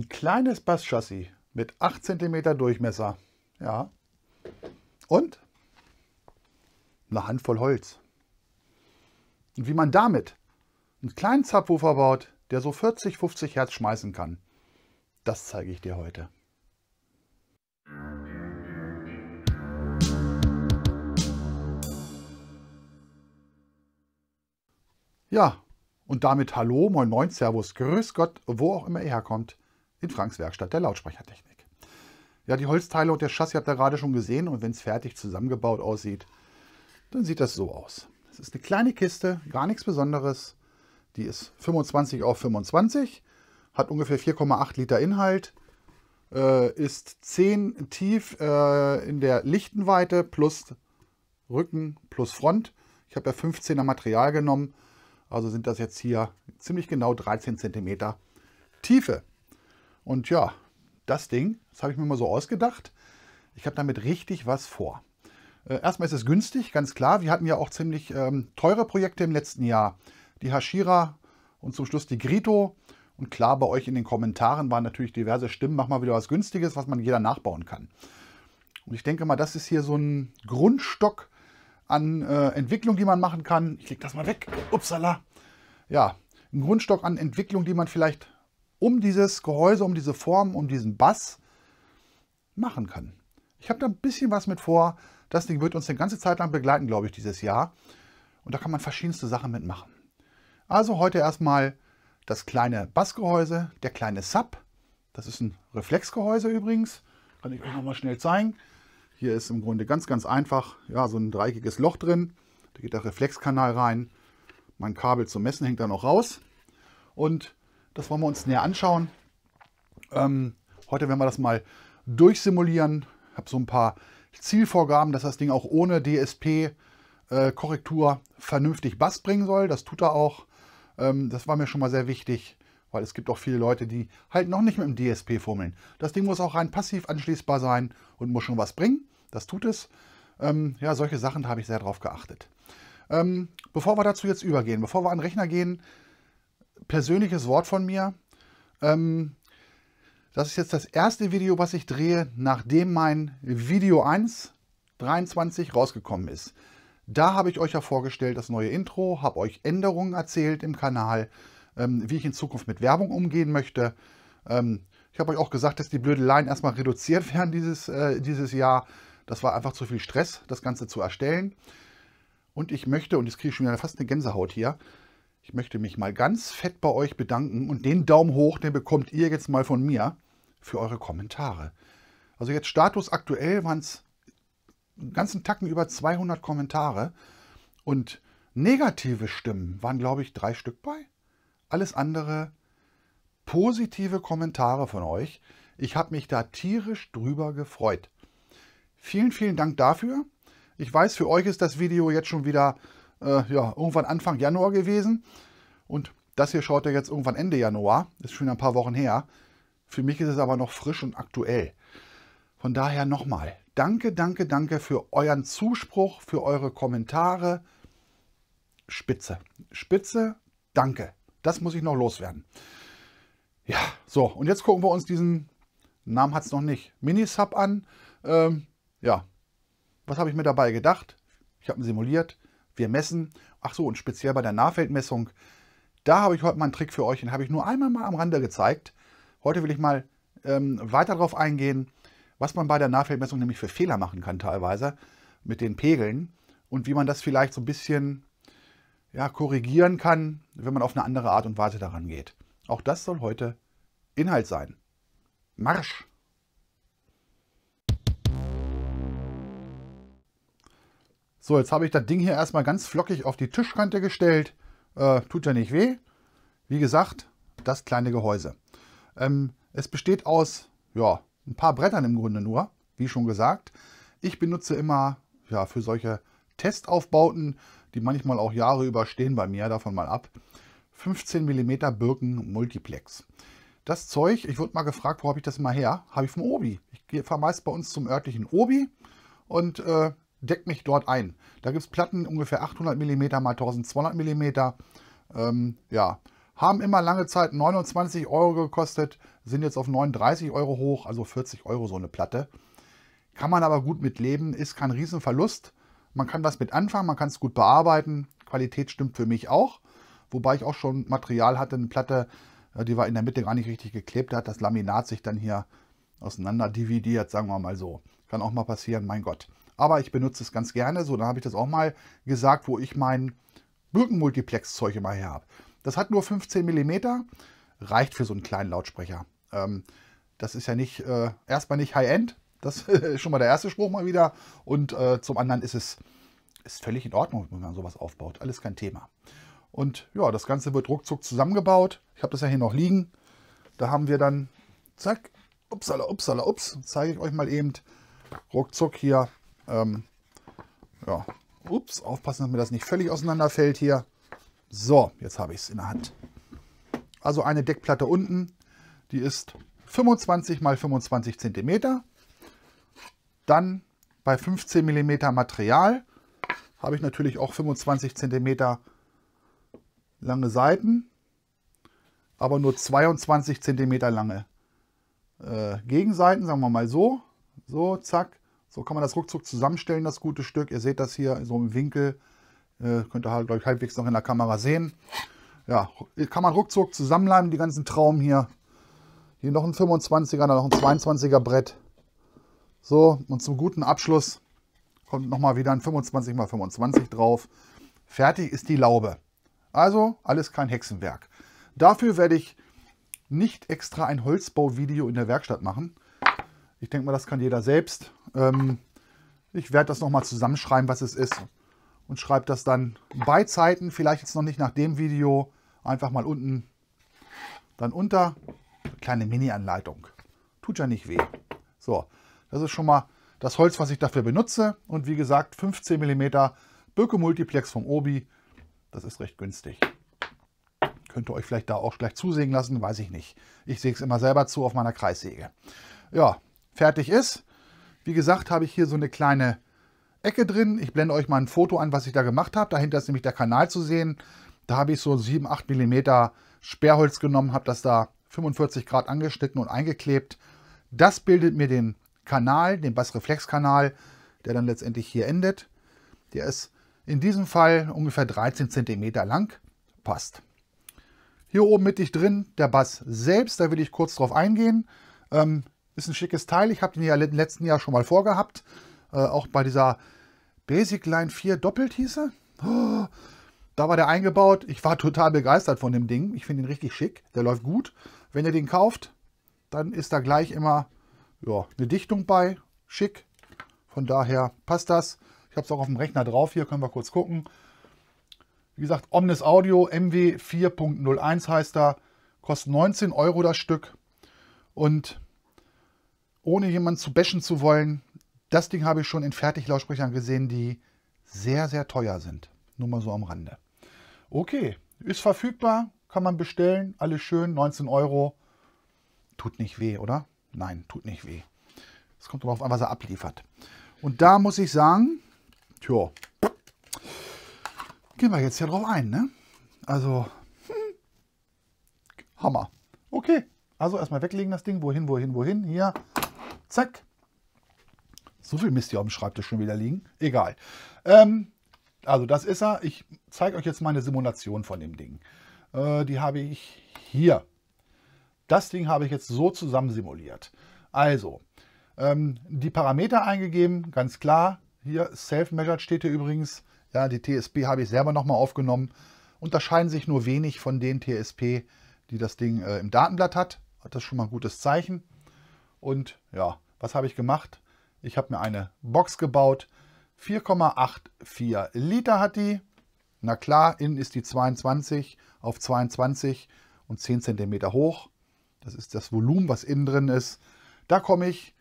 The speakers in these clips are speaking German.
Ein kleines Basschassis mit 8 cm Durchmesser. Ja. Und eine Handvoll Holz. Und wie man damit einen kleinen Subwoofer baut, der so 40, 50 Hertz schmeißen kann, das zeige ich dir heute. Ja, und damit hallo, moin moin, servus, grüß Gott, wo auch immer ihr herkommt in Franks Werkstatt der Lautsprechertechnik. Ja, die Holzteile und der Chassis habt ihr gerade schon gesehen und wenn es fertig zusammengebaut aussieht, dann sieht das so aus. Es ist eine kleine Kiste, gar nichts Besonderes. Die ist 25 auf 25, hat ungefähr 4,8 Liter Inhalt, äh, ist 10 tief äh, in der Lichtenweite plus Rücken plus Front. Ich habe ja 15er Material genommen, also sind das jetzt hier ziemlich genau 13 cm Tiefe. Und ja, das Ding, das habe ich mir mal so ausgedacht. Ich habe damit richtig was vor. Äh, erstmal ist es günstig, ganz klar. Wir hatten ja auch ziemlich ähm, teure Projekte im letzten Jahr. Die Hashira und zum Schluss die Grito. Und klar, bei euch in den Kommentaren waren natürlich diverse Stimmen. Mach mal wieder was Günstiges, was man jeder nachbauen kann. Und ich denke mal, das ist hier so ein Grundstock an äh, Entwicklung, die man machen kann. Ich lege das mal weg. Upsala. Ja, ein Grundstock an Entwicklung, die man vielleicht um dieses Gehäuse, um diese Form, um diesen Bass machen kann. Ich habe da ein bisschen was mit vor. Das Ding wird uns eine ganze Zeit lang begleiten, glaube ich, dieses Jahr. Und da kann man verschiedenste Sachen mitmachen. Also heute erstmal das kleine Bassgehäuse, der kleine Sub. Das ist ein Reflexgehäuse übrigens. Kann ich euch nochmal schnell zeigen. Hier ist im Grunde ganz, ganz einfach ja, so ein dreieckiges Loch drin. Da geht der Reflexkanal rein. Mein Kabel zum Messen hängt da noch raus. Und das wollen wir uns näher anschauen. Ähm, heute werden wir das mal durchsimulieren. Ich habe so ein paar Zielvorgaben, dass das Ding auch ohne DSP-Korrektur äh, vernünftig Bass bringen soll. Das tut er auch. Ähm, das war mir schon mal sehr wichtig, weil es gibt auch viele Leute, die halt noch nicht mit dem DSP fummeln. Das Ding muss auch rein passiv anschließbar sein und muss schon was bringen. Das tut es. Ähm, ja, solche Sachen habe ich sehr drauf geachtet. Ähm, bevor wir dazu jetzt übergehen, bevor wir an den Rechner gehen, persönliches Wort von mir. Ähm, das ist jetzt das erste Video, was ich drehe, nachdem mein Video 1 23 rausgekommen ist. Da habe ich euch ja vorgestellt das neue Intro, habe euch Änderungen erzählt im Kanal, ähm, wie ich in Zukunft mit Werbung umgehen möchte. Ähm, ich habe euch auch gesagt, dass die Blödeleien erstmal reduziert werden dieses, äh, dieses Jahr. Das war einfach zu viel Stress, das Ganze zu erstellen. Und ich möchte, und jetzt kriege ich schon wieder fast eine Gänsehaut hier, ich möchte mich mal ganz fett bei euch bedanken und den Daumen hoch, den bekommt ihr jetzt mal von mir für eure Kommentare. Also jetzt Status aktuell waren es einen ganzen Tacken über 200 Kommentare und negative Stimmen waren, glaube ich, drei Stück bei. Alles andere positive Kommentare von euch. Ich habe mich da tierisch drüber gefreut. Vielen, vielen Dank dafür. Ich weiß, für euch ist das Video jetzt schon wieder äh, ja, irgendwann Anfang Januar gewesen. Und das hier schaut ja jetzt irgendwann Ende Januar. Ist schon ein paar Wochen her. Für mich ist es aber noch frisch und aktuell. Von daher nochmal. Danke, danke, danke für euren Zuspruch, für eure Kommentare. Spitze. Spitze, danke. Das muss ich noch loswerden. Ja, so, und jetzt gucken wir uns diesen Namen hat es noch nicht. Minisub an. Ähm, ja, was habe ich mir dabei gedacht? Ich habe ihn simuliert. Wir messen, ach so, und speziell bei der Nahfeldmessung, da habe ich heute mal einen Trick für euch, den habe ich nur einmal mal am Rande gezeigt. Heute will ich mal ähm, weiter darauf eingehen, was man bei der Nahfeldmessung nämlich für Fehler machen kann teilweise mit den Pegeln und wie man das vielleicht so ein bisschen ja, korrigieren kann, wenn man auf eine andere Art und Weise daran geht. Auch das soll heute Inhalt sein. Marsch! So, jetzt habe ich das Ding hier erstmal ganz flockig auf die Tischkante gestellt. Äh, tut ja nicht weh. Wie gesagt, das kleine Gehäuse. Ähm, es besteht aus ja, ein paar Brettern im Grunde nur, wie schon gesagt. Ich benutze immer ja, für solche Testaufbauten, die manchmal auch Jahre überstehen bei mir, davon mal ab, 15 mm Birken Multiplex. Das Zeug, ich wurde mal gefragt, wo habe ich das mal her? Habe ich vom Obi. Ich fahre meist bei uns zum örtlichen Obi und äh, deckt mich dort ein. Da gibt es Platten ungefähr 800 mm x 1200 mm. Ähm, ja, haben immer lange Zeit 29 Euro gekostet, sind jetzt auf 39 Euro hoch, also 40 Euro so eine Platte. Kann man aber gut mit leben, ist kein Riesenverlust. Man kann was mit anfangen, man kann es gut bearbeiten. Qualität stimmt für mich auch. Wobei ich auch schon Material hatte, eine Platte, äh, die war in der Mitte gar nicht richtig geklebt. Da hat das Laminat sich dann hier auseinander dividiert, sagen wir mal so. Kann auch mal passieren, mein Gott aber ich benutze es ganz gerne. So, dann habe ich das auch mal gesagt, wo ich mein Birkenmultiplex-Zeug immer her habe. Das hat nur 15 mm, reicht für so einen kleinen Lautsprecher. Ähm, das ist ja nicht, äh, erstmal nicht High-End, das ist schon mal der erste Spruch mal wieder. Und äh, zum anderen ist es ist völlig in Ordnung, wenn man sowas aufbaut. Alles kein Thema. Und ja, das Ganze wird ruckzuck zusammengebaut. Ich habe das ja hier noch liegen. Da haben wir dann, zack, upsala, upsala, ups, zeige ich euch mal eben, ruckzuck hier ähm, ja, ups, aufpassen, dass mir das nicht völlig auseinanderfällt hier. So, jetzt habe ich es in der Hand. Also eine Deckplatte unten, die ist 25 x 25 cm. Dann bei 15 mm Material habe ich natürlich auch 25 cm lange Seiten, aber nur 22 cm lange äh, Gegenseiten, sagen wir mal so. So, zack. So kann man das ruckzuck zusammenstellen, das gute Stück. Ihr seht das hier so im Winkel. Äh, könnt ihr halt, glaube ich, halbwegs noch in der Kamera sehen. Ja, kann man ruckzuck zusammenleimen, die ganzen Trauben hier. Hier noch ein 25er, dann noch ein 22er Brett. So, und zum guten Abschluss kommt nochmal wieder ein 25x25 drauf. Fertig ist die Laube. Also, alles kein Hexenwerk. Dafür werde ich nicht extra ein Holzbauvideo in der Werkstatt machen. Ich denke mal, das kann jeder selbst. Ähm, ich werde das nochmal zusammenschreiben, was es ist. Und schreibe das dann bei Zeiten, vielleicht jetzt noch nicht nach dem Video, einfach mal unten dann unter. kleine Mini-Anleitung. Tut ja nicht weh. So, das ist schon mal das Holz, was ich dafür benutze. Und wie gesagt, 15 mm Birke Multiplex vom Obi. Das ist recht günstig. Könnt ihr euch vielleicht da auch gleich zusägen lassen, weiß ich nicht. Ich säge es immer selber zu auf meiner Kreissäge. Ja, fertig ist. Wie gesagt, habe ich hier so eine kleine Ecke drin. Ich blende euch mal ein Foto an, was ich da gemacht habe. Dahinter ist nämlich der Kanal zu sehen. Da habe ich so 7, 8 mm Sperrholz genommen, habe das da 45 Grad angeschnitten und eingeklebt. Das bildet mir den Kanal, den Bassreflexkanal, der dann letztendlich hier endet. Der ist in diesem Fall ungefähr 13 cm lang. Passt. Hier oben mittig drin der Bass selbst, da will ich kurz drauf eingehen. Ähm, ist ein schickes Teil. Ich habe den ja im letzten Jahr schon mal vorgehabt. Äh, auch bei dieser Basic Line 4 doppelt hieße. Oh, da war der eingebaut. Ich war total begeistert von dem Ding. Ich finde ihn richtig schick. Der läuft gut. Wenn ihr den kauft, dann ist da gleich immer ja, eine Dichtung bei. Schick. Von daher passt das. Ich habe es auch auf dem Rechner drauf. Hier können wir kurz gucken. Wie gesagt, Omnis Audio MW 4.01 heißt da. Kostet 19 Euro das Stück. Und ohne jemanden zu bashen zu wollen, das Ding habe ich schon in Fertiglautsprechern gesehen, die sehr, sehr teuer sind. Nur mal so am Rande. Okay, ist verfügbar, kann man bestellen, alles schön, 19 Euro. Tut nicht weh, oder? Nein, tut nicht weh. Es kommt darauf an, was er abliefert. Und da muss ich sagen, tja, gehen wir jetzt hier drauf ein, ne? Also, hm, Hammer. Okay, also erstmal weglegen das Ding, wohin, wohin, wohin, hier, Zack. So viel Mist hier auf dem Schreibtisch schon wieder liegen. Egal. Ähm, also das ist er. Ich zeige euch jetzt meine Simulation von dem Ding. Äh, die habe ich hier. Das Ding habe ich jetzt so zusammen simuliert. Also, ähm, die Parameter eingegeben, ganz klar. Hier Self-Measured steht hier übrigens. Ja, die TSP habe ich selber nochmal aufgenommen. Unterscheiden sich nur wenig von den TSP, die das Ding äh, im Datenblatt hat. Hat das schon mal ein gutes Zeichen. Und ja, was habe ich gemacht? Ich habe mir eine Box gebaut. 4,84 Liter hat die. Na klar, innen ist die 22 auf 22 und 10 cm hoch. Das ist das Volumen, was innen drin ist. Da komme ich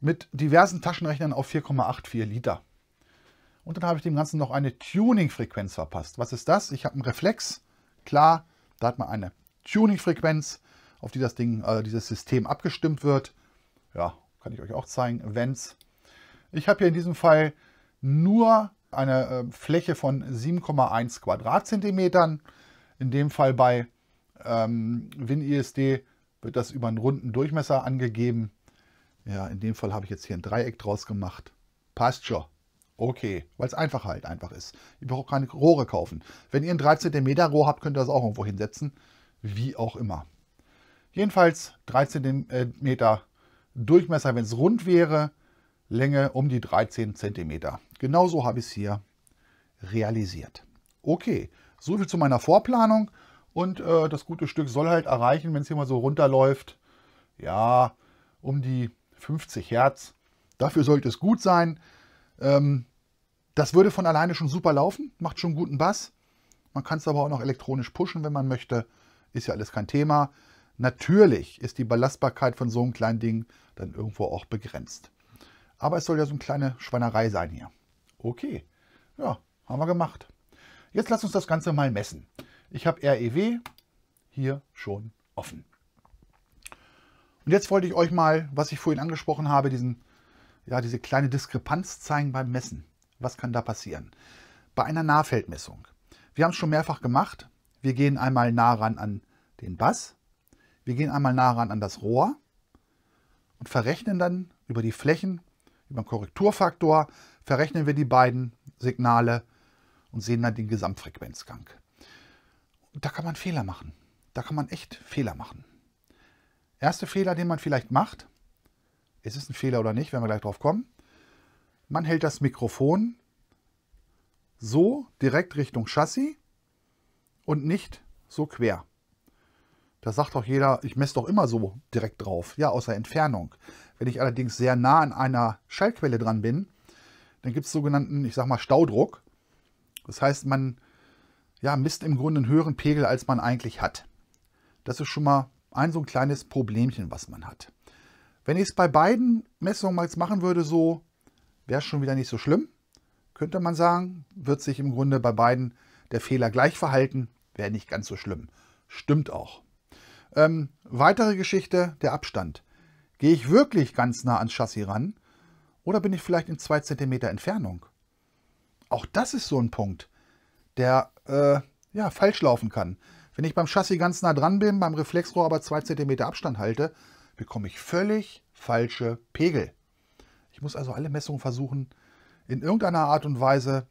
mit diversen Taschenrechnern auf 4,84 Liter. Und dann habe ich dem Ganzen noch eine Tuning-Frequenz verpasst. Was ist das? Ich habe einen Reflex. Klar, da hat man eine Tuning-Frequenz, auf die das Ding, äh, dieses System abgestimmt wird ja, kann ich euch auch zeigen, Events. Ich habe hier in diesem Fall nur eine ähm, Fläche von 7,1 Quadratzentimetern. In dem Fall bei ähm, WinISD wird das über einen runden Durchmesser angegeben. Ja, in dem Fall habe ich jetzt hier ein Dreieck draus gemacht. Passt schon. Okay, weil es einfach halt einfach ist. Ich brauche keine Rohre kaufen. Wenn ihr ein 3 cm Rohr habt, könnt ihr das auch irgendwo hinsetzen. Wie auch immer. Jedenfalls 3 cm Durchmesser, wenn es rund wäre, Länge um die 13 cm. Genauso habe ich es hier realisiert. Okay, soviel zu meiner Vorplanung. Und äh, das gute Stück soll halt erreichen, wenn es hier mal so runterläuft, ja, um die 50 Hertz. Dafür sollte es gut sein. Ähm, das würde von alleine schon super laufen, macht schon guten Bass. Man kann es aber auch noch elektronisch pushen, wenn man möchte. Ist ja alles kein Thema. Natürlich ist die Belastbarkeit von so einem kleinen Ding dann irgendwo auch begrenzt. Aber es soll ja so eine kleine Schweinerei sein hier. Okay, ja, haben wir gemacht. Jetzt lass uns das Ganze mal messen. Ich habe REW hier schon offen. Und jetzt wollte ich euch mal, was ich vorhin angesprochen habe, diesen, ja, diese kleine Diskrepanz zeigen beim Messen. Was kann da passieren? Bei einer Nahfeldmessung. Wir haben es schon mehrfach gemacht. Wir gehen einmal nah ran an den Bass wir gehen einmal nah ran an das Rohr und verrechnen dann über die Flächen, über den Korrekturfaktor, verrechnen wir die beiden Signale und sehen dann den Gesamtfrequenzgang. da kann man Fehler machen. Da kann man echt Fehler machen. Erster Fehler, den man vielleicht macht, ist es ein Fehler oder nicht, werden wir gleich drauf kommen. Man hält das Mikrofon so direkt Richtung Chassis und nicht so quer. Da sagt doch jeder, ich messe doch immer so direkt drauf, ja, außer Entfernung. Wenn ich allerdings sehr nah an einer Schallquelle dran bin, dann gibt es sogenannten, ich sag mal, Staudruck. Das heißt, man ja, misst im Grunde einen höheren Pegel, als man eigentlich hat. Das ist schon mal ein so ein kleines Problemchen, was man hat. Wenn ich es bei beiden Messungen mal jetzt machen würde, so wäre es schon wieder nicht so schlimm. Könnte man sagen, wird sich im Grunde bei beiden der Fehler gleich verhalten, wäre nicht ganz so schlimm. Stimmt auch. Ähm, weitere Geschichte, der Abstand. Gehe ich wirklich ganz nah ans Chassis ran oder bin ich vielleicht in 2 cm Entfernung? Auch das ist so ein Punkt, der äh, ja, falsch laufen kann. Wenn ich beim Chassis ganz nah dran bin, beim Reflexrohr aber 2 cm Abstand halte, bekomme ich völlig falsche Pegel. Ich muss also alle Messungen versuchen, in irgendeiner Art und Weise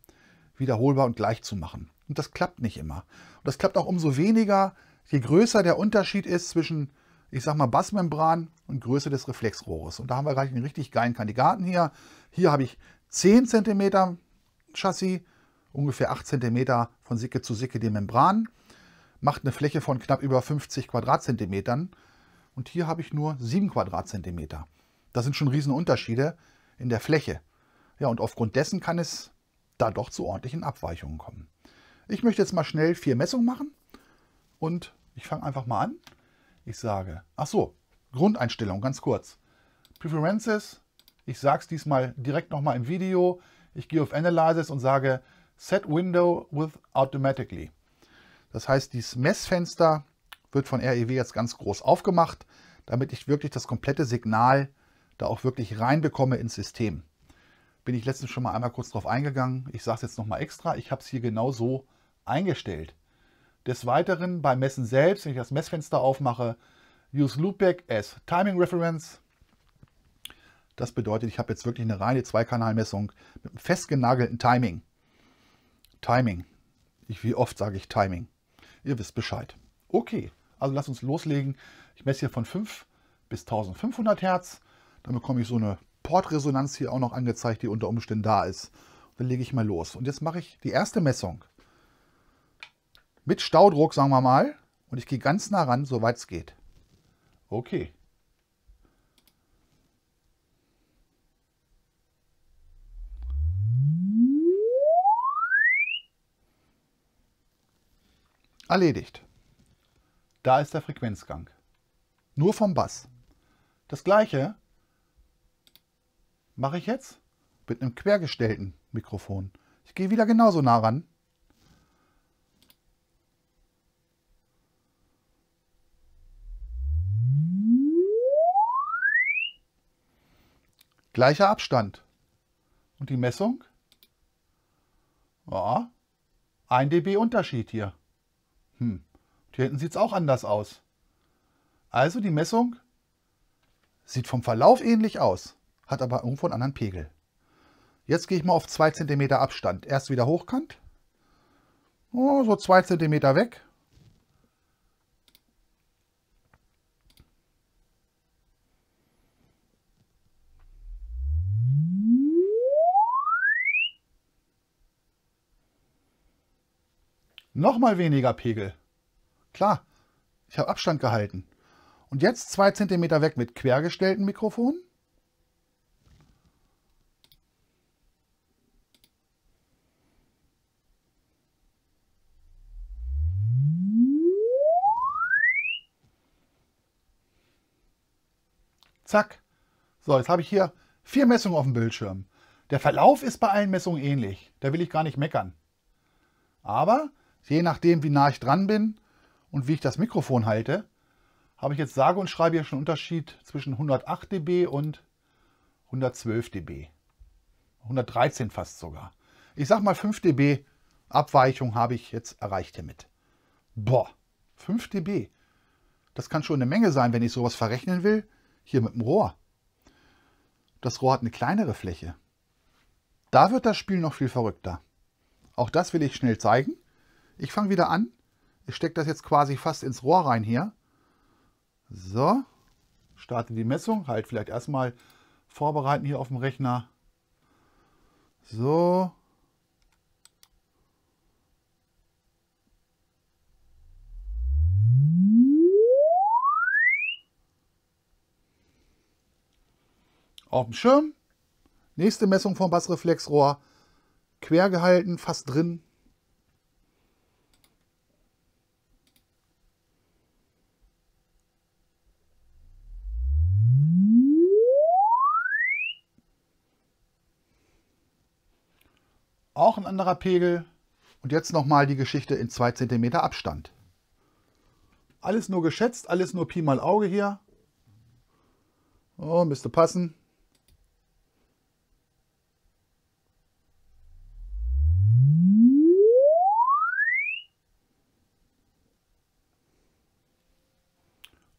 wiederholbar und gleich zu machen. Und das klappt nicht immer. Und das klappt auch umso weniger, je größer der Unterschied ist zwischen, ich sag mal, Bassmembran und Größe des Reflexrohres. Und da haben wir gleich einen richtig geilen Kandidaten hier. Hier habe ich 10 cm Chassis, ungefähr 8 cm von Sicke zu Sicke die Membran, macht eine Fläche von knapp über 50 Quadratzentimetern. Und hier habe ich nur 7 Quadratzentimeter. Das sind schon riesen Unterschiede in der Fläche. Ja, und aufgrund dessen kann es da doch zu ordentlichen Abweichungen kommen. Ich möchte jetzt mal schnell vier Messungen machen und ich fange einfach mal an. Ich sage, ach so, Grundeinstellung, ganz kurz. Preferences, ich sage es diesmal direkt nochmal im Video. Ich gehe auf Analysis und sage Set Window with Automatically. Das heißt, dieses Messfenster wird von REW jetzt ganz groß aufgemacht, damit ich wirklich das komplette Signal da auch wirklich reinbekomme ins System. Bin ich letztens schon mal einmal kurz drauf eingegangen. Ich sage es jetzt nochmal extra. Ich habe es hier genau so eingestellt. Des Weiteren beim Messen selbst, wenn ich das Messfenster aufmache, use Loopback as Timing Reference. Das bedeutet, ich habe jetzt wirklich eine reine Zweikanalmessung mit einem festgenagelten Timing. Timing. Ich, wie oft sage ich Timing? Ihr wisst Bescheid. Okay, also lasst uns loslegen. Ich messe hier von 5 bis 1500 Hertz. Dann bekomme ich so eine Portresonanz hier auch noch angezeigt, die unter Umständen da ist. Dann lege ich mal los. Und jetzt mache ich die erste Messung. Mit Staudruck, sagen wir mal. Und ich gehe ganz nah ran, soweit es geht. Okay. Erledigt. Da ist der Frequenzgang. Nur vom Bass. Das gleiche mache ich jetzt mit einem quergestellten Mikrofon. Ich gehe wieder genauso nah ran. Gleicher Abstand. Und die Messung? Ja, 1 dB Unterschied hier. Hm, hier hinten sieht es auch anders aus. Also die Messung sieht vom Verlauf ähnlich aus, hat aber irgendwo einen anderen Pegel. Jetzt gehe ich mal auf 2 cm Abstand. Erst wieder hochkant. Oh, so 2 cm weg. Nochmal weniger Pegel. Klar, ich habe Abstand gehalten. Und jetzt zwei Zentimeter weg mit quergestellten Mikrofon. Zack. So, jetzt habe ich hier vier Messungen auf dem Bildschirm. Der Verlauf ist bei allen Messungen ähnlich. Da will ich gar nicht meckern. Aber Je nachdem, wie nah ich dran bin und wie ich das Mikrofon halte, habe ich jetzt sage und schreibe hier schon einen Unterschied zwischen 108 dB und 112 dB. 113 fast sogar. Ich sag mal 5 dB Abweichung habe ich jetzt erreicht hiermit. Boah, 5 dB. Das kann schon eine Menge sein, wenn ich sowas verrechnen will. Hier mit dem Rohr. Das Rohr hat eine kleinere Fläche. Da wird das Spiel noch viel verrückter. Auch das will ich schnell zeigen. Ich fange wieder an. Ich stecke das jetzt quasi fast ins Rohr rein hier. So, starte die Messung. Halt vielleicht erstmal vorbereiten hier auf dem Rechner. So. Auf dem Schirm. Nächste Messung vom Bassreflexrohr. Quer gehalten, fast drin, auch ein anderer Pegel. Und jetzt nochmal die Geschichte in 2 cm Abstand. Alles nur geschätzt, alles nur Pi mal Auge hier. Oh, müsste passen.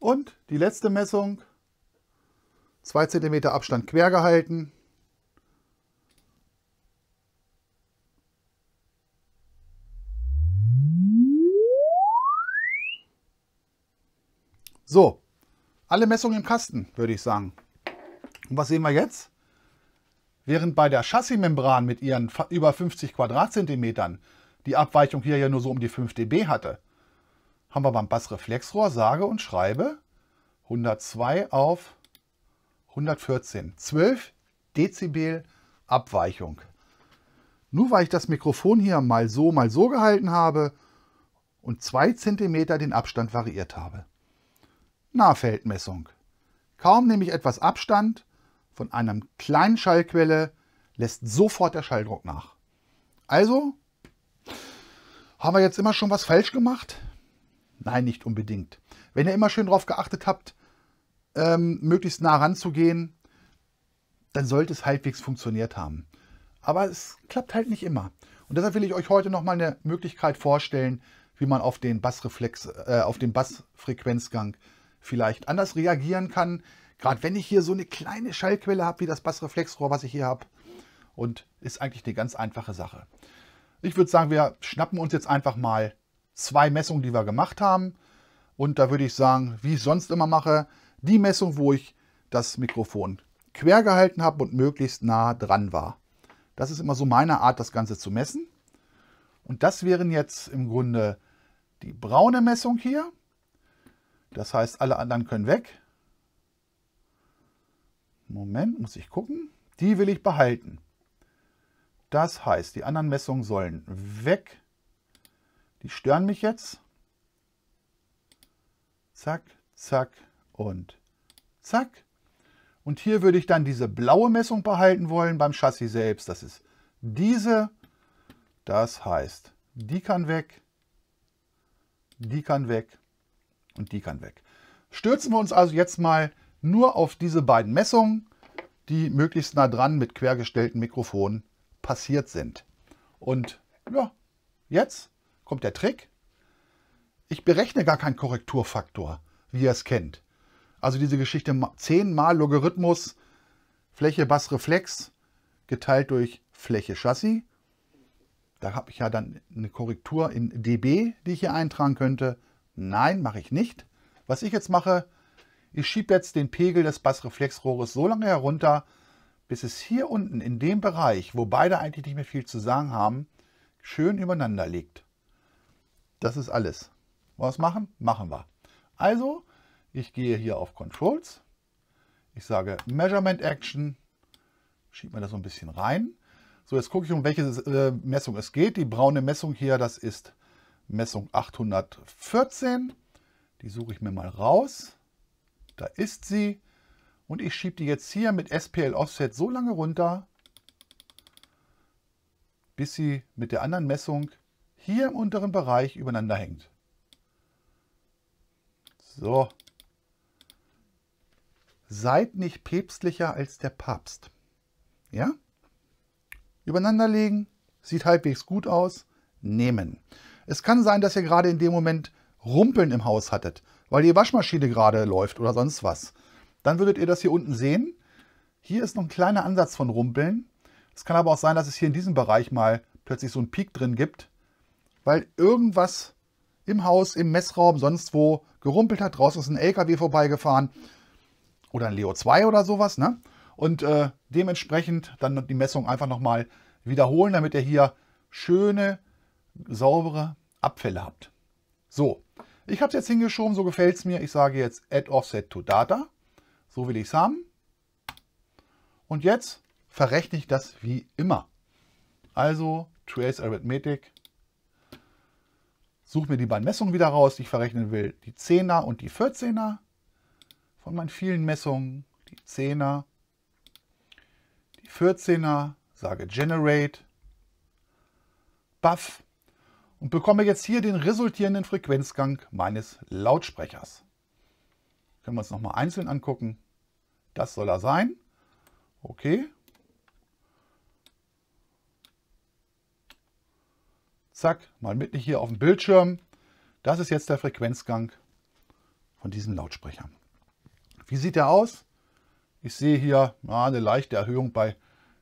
Und die letzte Messung, 2 cm Abstand quer gehalten, So, alle Messungen im Kasten, würde ich sagen. Und was sehen wir jetzt? Während bei der Chassismembran mit ihren über 50 Quadratzentimetern die Abweichung hier ja nur so um die 5 dB hatte, haben wir beim Bassreflexrohr sage und schreibe 102 auf 114. 12 Dezibel Abweichung. Nur weil ich das Mikrofon hier mal so, mal so gehalten habe und 2 cm den Abstand variiert habe. Nahfeldmessung. Kaum nehme ich etwas Abstand von einer kleinen Schallquelle, lässt sofort der Schalldruck nach. Also, haben wir jetzt immer schon was falsch gemacht? Nein, nicht unbedingt. Wenn ihr immer schön darauf geachtet habt, ähm, möglichst nah ranzugehen, dann sollte es halbwegs funktioniert haben. Aber es klappt halt nicht immer. Und deshalb will ich euch heute nochmal eine Möglichkeit vorstellen, wie man auf den Bassreflex, äh, auf den Bassfrequenzgang vielleicht anders reagieren kann. Gerade wenn ich hier so eine kleine Schallquelle habe, wie das Bassreflexrohr, was ich hier habe. Und ist eigentlich eine ganz einfache Sache. Ich würde sagen, wir schnappen uns jetzt einfach mal zwei Messungen, die wir gemacht haben. Und da würde ich sagen, wie ich sonst immer mache, die Messung, wo ich das Mikrofon quer gehalten habe und möglichst nah dran war. Das ist immer so meine Art, das Ganze zu messen. Und das wären jetzt im Grunde die braune Messung hier. Das heißt, alle anderen können weg. Moment, muss ich gucken. Die will ich behalten. Das heißt, die anderen Messungen sollen weg. Die stören mich jetzt. Zack, zack und zack. Und hier würde ich dann diese blaue Messung behalten wollen beim Chassis selbst. Das ist diese. Das heißt, die kann weg, die kann weg und die kann weg. Stürzen wir uns also jetzt mal nur auf diese beiden Messungen, die möglichst nah dran mit quergestellten Mikrofonen passiert sind. Und ja, jetzt kommt der Trick. Ich berechne gar keinen Korrekturfaktor, wie ihr es kennt. Also diese Geschichte 10 mal Logarithmus Fläche Bassreflex geteilt durch Fläche Chassis. Da habe ich ja dann eine Korrektur in dB, die ich hier eintragen könnte. Nein, mache ich nicht. Was ich jetzt mache, ich schiebe jetzt den Pegel des Bassreflexrohres so lange herunter, bis es hier unten in dem Bereich, wo beide eigentlich nicht mehr viel zu sagen haben, schön übereinander liegt. Das ist alles. Was machen? Machen wir. Also, ich gehe hier auf Controls. Ich sage Measurement Action. Schiebe mir das so ein bisschen rein. So, jetzt gucke ich, um welche äh, Messung es geht. Die braune Messung hier, das ist Messung 814. Die suche ich mir mal raus. Da ist sie. Und ich schiebe die jetzt hier mit SPL Offset so lange runter, bis sie mit der anderen Messung hier im unteren Bereich übereinander hängt. So. Seid nicht päpstlicher als der Papst. Ja? Übereinander legen, sieht halbwegs gut aus, nehmen. Es kann sein, dass ihr gerade in dem Moment Rumpeln im Haus hattet, weil die Waschmaschine gerade läuft oder sonst was. Dann würdet ihr das hier unten sehen. Hier ist noch ein kleiner Ansatz von Rumpeln. Es kann aber auch sein, dass es hier in diesem Bereich mal plötzlich so einen Peak drin gibt, weil irgendwas im Haus, im Messraum, sonst wo gerumpelt hat. Draußen ist ein LKW vorbeigefahren oder ein Leo 2 oder sowas. Ne? Und äh, dementsprechend dann die Messung einfach nochmal wiederholen, damit ihr hier schöne saubere Abfälle habt. So, ich habe es jetzt hingeschoben, so gefällt es mir. Ich sage jetzt Add Offset to Data. So will ich es haben. Und jetzt verrechne ich das wie immer. Also Trace Arithmetic. Suche mir die beiden Messungen wieder raus, die ich verrechnen will. Die 10er und die 14er. Von meinen vielen Messungen. Die 10er. Die 14er. Sage Generate. Buff und bekomme jetzt hier den resultierenden Frequenzgang meines Lautsprechers. Können wir uns nochmal einzeln angucken. Das soll er sein. Okay. Zack, mal mitten hier auf dem Bildschirm. Das ist jetzt der Frequenzgang von diesem Lautsprecher. Wie sieht er aus? Ich sehe hier na, eine leichte Erhöhung bei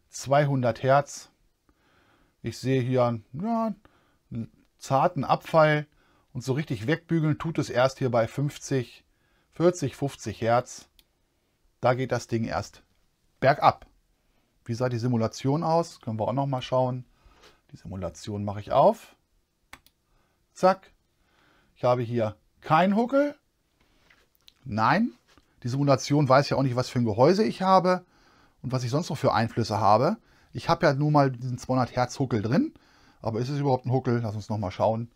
200 Hertz. Ich sehe hier ja, zarten Abfall und so richtig wegbügeln tut es erst hier bei 50, 40, 50 Hertz. Da geht das Ding erst bergab. Wie sah die Simulation aus? Können wir auch noch mal schauen. Die Simulation mache ich auf. Zack. Ich habe hier keinen Huckel. Nein. Die Simulation weiß ja auch nicht, was für ein Gehäuse ich habe und was ich sonst noch für Einflüsse habe. Ich habe ja nun mal diesen 200 Hertz Huckel drin. Aber ist es überhaupt ein Huckel? Lass uns nochmal schauen.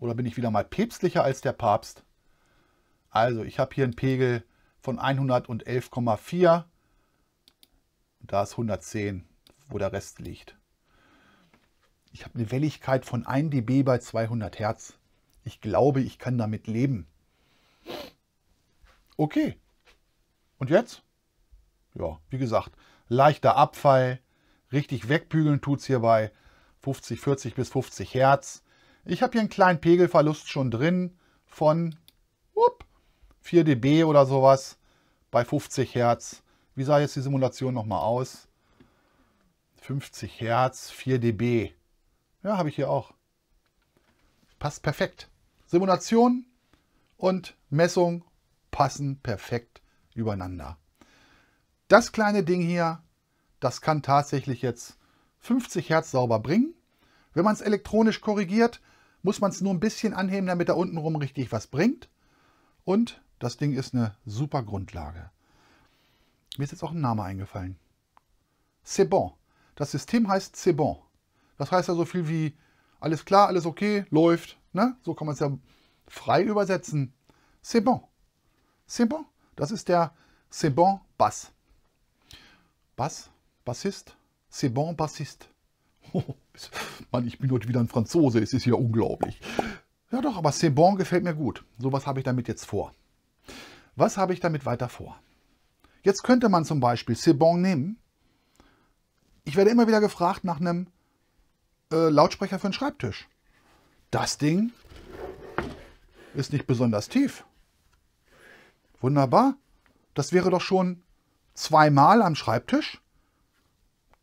Oder bin ich wieder mal päpstlicher als der Papst? Also, ich habe hier einen Pegel von 111,4. Da ist 110, wo der Rest liegt. Ich habe eine Welligkeit von 1 dB bei 200 Hertz. Ich glaube, ich kann damit leben. Okay. Und jetzt? Ja, wie gesagt, leichter Abfall. Richtig wegbügeln tut es hierbei. 50, 40 bis 50 Hertz. Ich habe hier einen kleinen Pegelverlust schon drin von whoop, 4 dB oder sowas bei 50 Hertz. Wie sah jetzt die Simulation nochmal aus? 50 Hertz, 4 dB. Ja, habe ich hier auch. Passt perfekt. Simulation und Messung passen perfekt übereinander. Das kleine Ding hier, das kann tatsächlich jetzt 50 Hertz sauber bringen. Wenn man es elektronisch korrigiert, muss man es nur ein bisschen anheben, damit da unten rum richtig was bringt. Und das Ding ist eine super Grundlage. Mir ist jetzt auch ein Name eingefallen. C'est bon. Das System heißt C'est bon. Das heißt ja so viel wie alles klar, alles okay, läuft. Ne? So kann man es ja frei übersetzen. C'est bon. C'est bon. Das ist der C'est bon Bass. Bass, Bassist, c'est bon Bassist. Oh, Mann, ich bin heute wieder ein Franzose, es ist ja unglaublich. Ja doch, aber c'est bon gefällt mir gut. So was habe ich damit jetzt vor. Was habe ich damit weiter vor? Jetzt könnte man zum Beispiel c'est bon nehmen. Ich werde immer wieder gefragt nach einem äh, Lautsprecher für den Schreibtisch. Das Ding ist nicht besonders tief. Wunderbar. Das wäre doch schon zweimal am Schreibtisch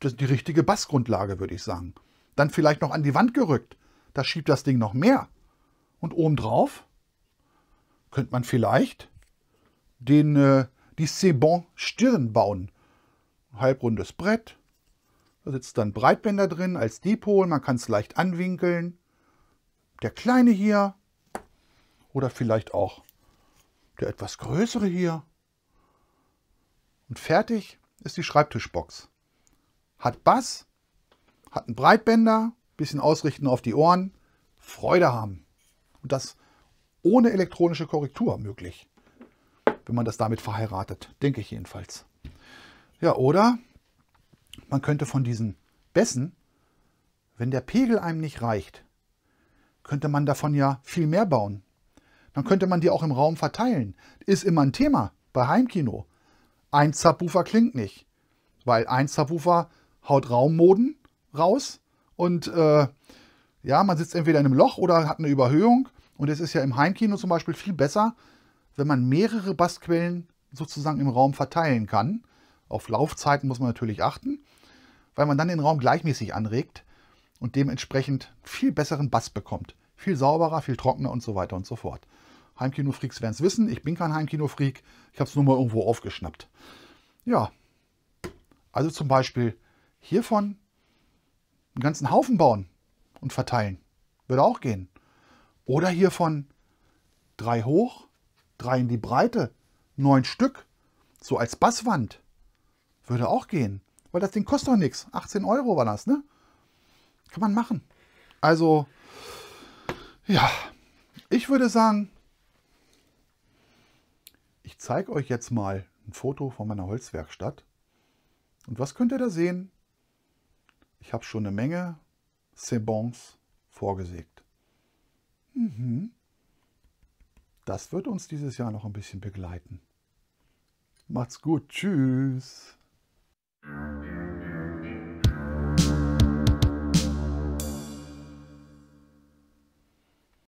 das, die richtige Bassgrundlage, würde ich sagen. Dann vielleicht noch an die Wand gerückt. Da schiebt das Ding noch mehr. Und obendrauf könnte man vielleicht den, äh, die Sebon Stirn bauen. Ein halbrundes Brett. Da sitzt dann Breitbänder drin als Dipol. Man kann es leicht anwinkeln. Der kleine hier. Oder vielleicht auch der etwas größere hier. Und fertig ist die Schreibtischbox hat Bass, hat einen Breitbänder, bisschen ausrichten auf die Ohren, Freude haben. Und das ohne elektronische Korrektur möglich, wenn man das damit verheiratet, denke ich jedenfalls. Ja, oder man könnte von diesen Bässen, wenn der Pegel einem nicht reicht, könnte man davon ja viel mehr bauen. Dann könnte man die auch im Raum verteilen. Ist immer ein Thema bei Heimkino. Ein Zapufer klingt nicht, weil ein Zapufer haut Raummoden raus und äh, ja, man sitzt entweder in einem Loch oder hat eine Überhöhung. Und es ist ja im Heimkino zum Beispiel viel besser, wenn man mehrere Bassquellen sozusagen im Raum verteilen kann. Auf Laufzeiten muss man natürlich achten, weil man dann den Raum gleichmäßig anregt und dementsprechend viel besseren Bass bekommt. Viel sauberer, viel trockener und so weiter und so fort. Heimkino-Freaks werden es wissen. Ich bin kein Heimkino-Freak. Ich habe es nur mal irgendwo aufgeschnappt. Ja, also zum Beispiel Hiervon einen ganzen Haufen bauen und verteilen. Würde auch gehen. Oder hiervon drei hoch, drei in die Breite, neun Stück, so als Basswand. Würde auch gehen. Weil das Ding kostet doch nichts. 18 Euro war das, ne? Kann man machen. Also, ja, ich würde sagen, ich zeige euch jetzt mal ein Foto von meiner Holzwerkstatt. Und was könnt ihr da sehen? ich habe schon eine Menge Sebons vorgesägt. Mhm. Das wird uns dieses Jahr noch ein bisschen begleiten. Macht's gut. Tschüss.